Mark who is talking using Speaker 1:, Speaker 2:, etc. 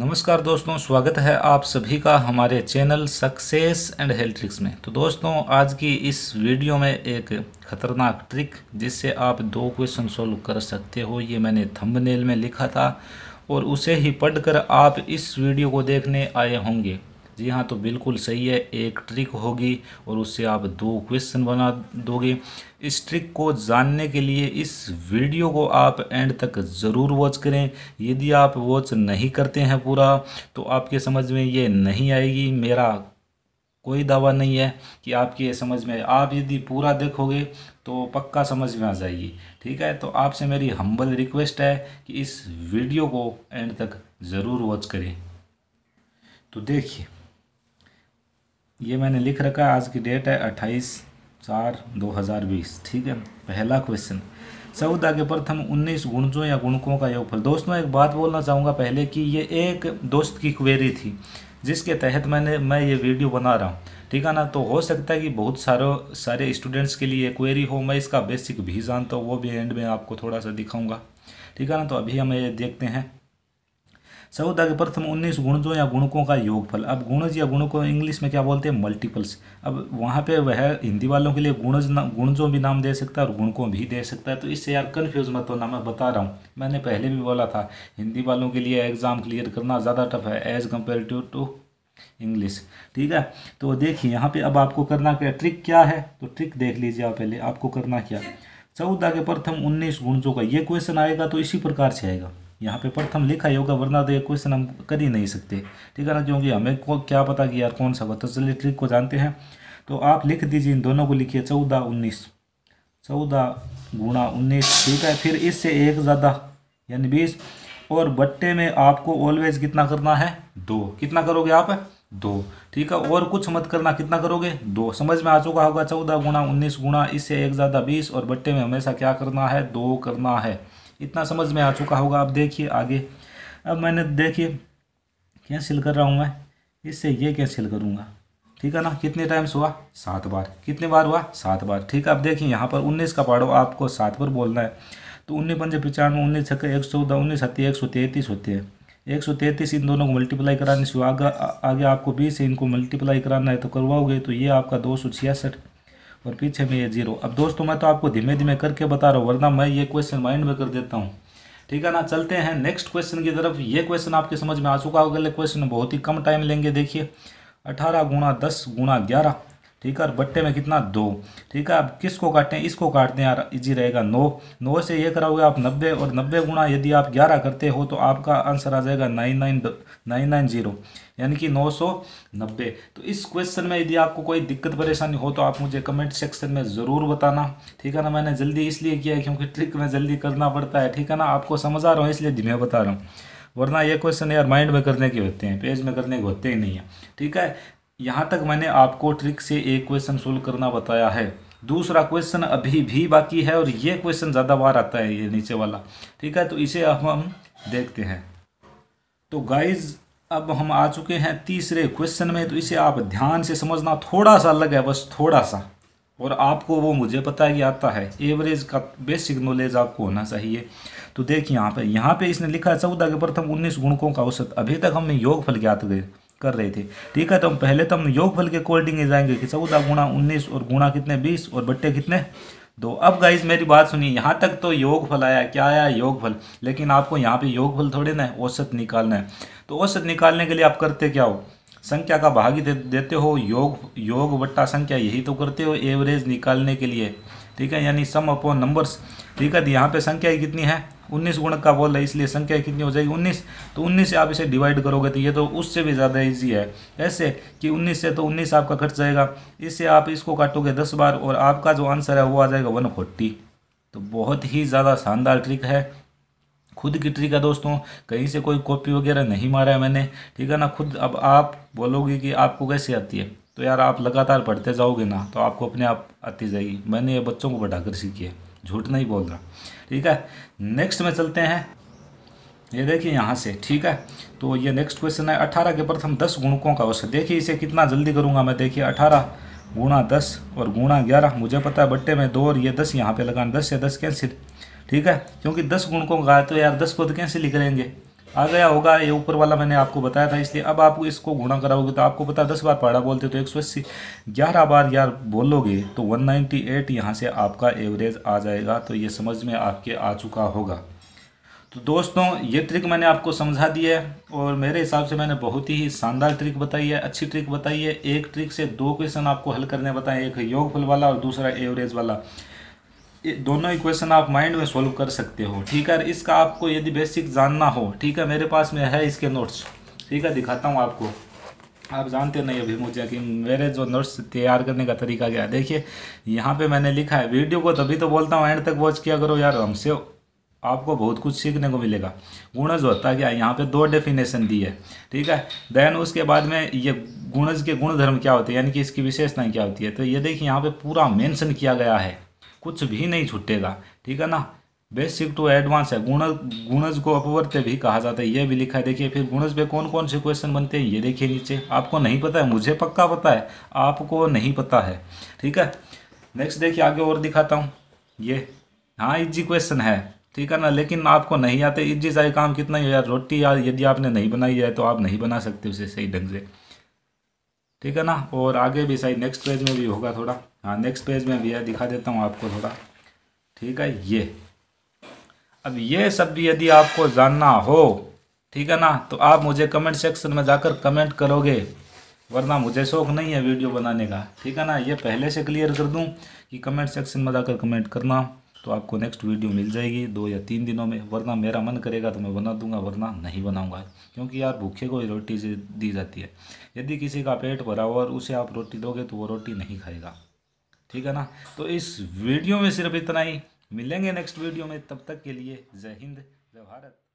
Speaker 1: नमस्कार दोस्तों स्वागत है आप सभी का हमारे channel success and health tricks में तो दोस्तों आज की इस वीडियो में एक खतरनाक ट्रिक जिससे आप दो क्वेश्चन सोल्व कर सकते हो ये मैंने थंबनेल में लिखा था और उसे ही पढ़कर आप इस वीडियो को देखने आए होंगे जी हाँ तो बिल्कुल सही है एक ट्रिक होगी और उससे आप दो क्वेश्चन बना दोगे इस ट्रिक को जानने के लिए इस वीडियो को आप एंड तक ज़रूर वॉच करें यदि आप वॉच नहीं करते हैं पूरा तो आपके समझ में ये नहीं आएगी मेरा कोई दावा नहीं है कि आपकी ये समझ में आप यदि पूरा देखोगे तो पक्का समझ में आ जाएगी ठीक है तो आपसे मेरी हम्बल रिक्वेस्ट है कि इस वीडियो को एंड तक ज़रूर वॉच करें तो देखिए ये मैंने लिख रखा है आज की डेट है अट्ठाईस चार दो हज़ार बीस ठीक है पहला क्वेश्चन चौदह के प्रथम उन्नीस गुणजों या गुणकों का योगफल दोस्तों एक बात बोलना चाहूँगा पहले कि ये एक दोस्त की क्वेरी थी जिसके तहत मैंने मैं ये वीडियो बना रहा हूँ ठीक है ना तो हो सकता है कि बहुत सारों सारे स्टूडेंट्स के लिए क्वेरी हो मैं इसका बेसिक भी जानता हूँ वो भी एंड में आपको थोड़ा सा दिखाऊँगा ठीक है ना तो अभी हम ये देखते हैं चौदह के प्रथम उन्नीस गुणजों या गुणकों का योगफल अब गुणज या गुणकों इंग्लिश में क्या बोलते हैं मल्टीपल्स अब वहाँ पे वह हिंदी वालों के लिए गुणज गुणजों भी नाम दे सकता है और गुणकों भी दे सकता है तो इससे यार कन्फ्यूज मत होना मैं बता रहा हूँ मैंने पहले भी बोला था हिंदी वालों के लिए एग्ज़ाम क्लियर करना ज़्यादा टफ है as compare to to English ठीक है तो देखिए यहाँ पे अब आपको करना क्या ट्रिक क्या है तो ट्रिक देख लीजिए आप पहले आपको करना क्या चौदह के प्रथम उन्नीस गुणजों का ये क्वेश्चन आएगा तो इसी प्रकार से आएगा यहाँ पे प्रथम लिखा ही होगा वरना तो ये क्वेश्चन हम कर ही नहीं सकते ठीक है ना क्योंकि हमें को क्या पता कि यार कौन सा होगा तो चलिए ट्रिक को जानते हैं तो आप लिख दीजिए इन दोनों को लिखिए चौदह उन्नीस चौदह गुणा उन्नीस ठीक है फिर इससे एक ज़्यादा यानी बीस और बट्टे में आपको ऑलवेज कितना करना है दो कितना करोगे आप दो ठीक है और कुछ मत करना कितना करोगे दो समझ में आ चुका होगा चौदह गुणा उन्नीस गुणा इससे एक ज़्यादा बीस और बट्टे में हमेशा क्या करना है दो करना है इतना समझ में आ चुका होगा आप देखिए आगे अब मैंने देखिए कैंसिल कर रहा हूँ मैं इससे ये कैंसिल करूँगा ठीक है ना कितने टाइम्स हुआ सात बार कितने बार हुआ सात बार ठीक है आप देखिए यहाँ पर उन्नीस का पाड़ो आपको सात बार बोलना है तो उन्नीस पंजे पचानवे उन्नीस छक्के एक सौ चौदह उन्नीस हत्ती एक सौ तैंतीस होते हैं एक सौ तैंतीस इन दोनों को मल्टीप्लाई कराने से आगे आगे आपको बीस है इनको मल्टीप्लाई कराना है तो करवाओगे तो ये आपका दो सौ छियासठ और पीछे में ये जीरो अब दोस्तों मैं तो आपको धीमे धीमे करके बता रहा हूँ वरना मैं ये क्वेश्चन माइंड में कर देता हूँ ठीक है ना चलते हैं नेक्स्ट क्वेश्चन की तरफ ये क्वेश्चन आपके समझ में आ चुका होगा अगले क्वेश्चन बहुत ही कम टाइम लेंगे देखिए अठारह गुणा दस गुणा ग्यारह ठीक है और बट्टे में कितना दो ठीक है आप किसको हैं इसको काटते हैं यार इजी रहेगा नौ नौ से ये कराओगे आप नब्बे और नब्बे गुणा यदि आप ग्यारह करते हो तो आपका आंसर आ जाएगा nine nine nine nine zero यानी कि नौ सौ नब्बे तो इस क्वेश्चन में यदि आपको कोई दिक्कत परेशानी हो तो आप मुझे कमेंट सेक्शन में ज़रूर बताना ठीक है ना मैंने जल्दी इसलिए किया है क्योंकि ट्रिक में जल्दी करना पड़ता है ठीक है ना आपको समझ आ रहा हूँ इसलिए धीमे बता रहा हूँ वरना ये क्वेश्चन यार माइंड में करने के होते हैं पेज में करने के होते ही नहीं है ठीक है यहाँ तक मैंने आपको ट्रिक से एक क्वेश्चन सोल्व करना बताया है दूसरा क्वेश्चन अभी भी बाकी है और ये क्वेश्चन ज़्यादा बार आता है ये नीचे वाला ठीक है तो इसे अब हम देखते हैं तो गाइज अब हम आ चुके हैं तीसरे क्वेश्चन में तो इसे आप ध्यान से समझना थोड़ा सा अलग है बस थोड़ा सा और आपको वो मुझे पता है कि आता है एवरेज का बेसिक नॉलेज आपको होना चाहिए तो देखिए यहाँ पे यहाँ पे इसने लिखा है चौदह के प्रथम उन्नीस गुणकों का औसत अभी तक हमने योग फल ज्ञात गए कर रहे थे ठीक है तो हम पहले तो हम योग फल के अकॉर्डिंग जाएंगे कि चौदह गुणा उन्नीस और गुणा कितने बीस और बट्टे कितने दो तो अब गाइज मेरी बात सुनिए यहाँ तक तो योग फल आया क्या आया योग फल लेकिन आपको यहाँ पे योग फल थोड़े ना औसत निकालना है तो औसत निकालने के लिए आप करते क्या हो संख्या का भाग ही दे, देते हो योग योग बट्टा संख्या यही तो करते हो एवरेज निकालने के लिए ठीक है यानी सम अपॉन नंबर्स ठीक है तो यहाँ पे संख्या कितनी है उन्नीस गुणक का बोल है इसलिए संख्या कितनी हो जाएगी उन्नीस तो उन्नीस से आप इसे डिवाइड करोगे तो ये तो उससे भी ज़्यादा ईजी है ऐसे कि उन्नीस से तो उन्नीस आपका कट जाएगा इससे आप इसको काटोगे दस बार और आपका जो आंसर है वो आ जाएगा वन फोर्टी तो बहुत ही ज़्यादा शानदार ट्रिक है खुद की ट्रिक है दोस्तों कहीं से कोई कॉपी वगैरह नहीं मारा है मैंने ठीक है ना खुद अब आप बोलोगे कि आपको कैसे आती है तो यार आप लगातार पढ़ते जाओगे ना तो आपको अपने आप आती जाएगी मैंने ये बच्चों को बढ़ाकर सीखी है झूठ नहीं बोल रहा ठीक है नेक्स्ट में चलते हैं ये देखिए यहाँ से ठीक है तो ये नेक्स्ट क्वेश्चन है अठारह के प्रथम दस गुणकों का औसत देखिए इसे कितना जल्दी करूँगा मैं देखिए अठारह गुणा दस और गुणा ग्यारह मुझे पता है बट्टे में दो और ये दस यहाँ पे लगाना दस से दस कैंसिल ठीक है क्योंकि दस गुणकों का है तो यार दस को तो कैंसिल ही करेंगे आ गया होगा ये ऊपर वाला मैंने आपको बताया था इसलिए अब आप इसको गुणा कराओगे तो आपको पता दस बार पाड़ा बोलते तो एक सौ अस्सी ग्यारह बार यार बोलोगे तो वन नाइन्टी एट यहाँ से आपका एवरेज आ जाएगा तो ये समझ में आपके आ चुका होगा तो दोस्तों ये ट्रिक मैंने आपको समझा दी है और मेरे हिसाब से मैंने बहुत ही शानदार ट्रिक बताई है अच्छी ट्रिक बताई है एक ट्रिक से दो क्वेश्चन आपको हल करने बताएं एक योगफल वाला और दूसरा एवरेज वाला दोनों इक्वेशन आप माइंड में सॉल्व कर सकते हो ठीक है इसका आपको यदि बेसिक जानना हो ठीक है मेरे पास में है इसके नोट्स ठीक है दिखाता हूँ आपको आप जानते नहीं अभी मुझे कि मेरे जो नोट्स तैयार करने का तरीका क्या है देखिए यहाँ पे मैंने लिखा है वीडियो को तभी तो बोलता हूँ एंड तक वॉच किया करो यार हमसे आपको बहुत कुछ सीखने को मिलेगा गुणज होता क्या यहाँ पे दो डेफिनेशन दी है ठीक है देन उसके बाद में ये गुणज के गुणधर्म क्या होते हैं यानी कि इसकी विशेषताएँ क्या होती है तो ये देखिए यहाँ पर पूरा मैंशन किया गया है कुछ भी नहीं छूटेगा ठीक है ना बेसिक टू एडवांस है गुणज गुणज को अपवर्त भी कहा जाता है ये भी लिखा है देखिए फिर गुणज पे कौन कौन से क्वेश्चन बनते हैं ये देखिए नीचे आपको नहीं पता है मुझे पक्का पता है आपको नहीं पता है ठीक है नेक्स्ट देखिए आगे और दिखाता हूँ ये हाँ इजी क्वेश्चन है ठीक है ना लेकिन आपको नहीं आते इजी सारी काम कितना ही यार रोटी यार यदि आपने नहीं बनाई है तो आप नहीं बना सकते उसे सही ढंग से ठीक है ना और आगे भी सही नेक्स्ट पेज में भी होगा थोड़ा हाँ नेक्स्ट पेज में भी है दिखा देता हूँ आपको थोड़ा ठीक है ये अब ये सब भी यदि आपको जानना हो ठीक है ना तो आप मुझे कमेंट सेक्शन में जाकर कमेंट करोगे वरना मुझे शौक नहीं है वीडियो बनाने का ठीक है ना ये पहले से क्लियर कर दूँ कि कमेंट सेक्शन में जाकर कमेंट करना तो आपको नेक्स्ट वीडियो मिल जाएगी दो या तीन दिनों में वरना मेरा मन करेगा तो मैं बना दूंगा वरना नहीं बनाऊंगा क्योंकि यार भूखे को ही रोटी से दी जाती है यदि किसी का पेट भरा हो और उसे आप रोटी दोगे तो वो रोटी नहीं खाएगा ठीक है ना तो इस वीडियो में सिर्फ इतना ही मिलेंगे नेक्स्ट वीडियो में तब तक के लिए जय हिंद जय भारत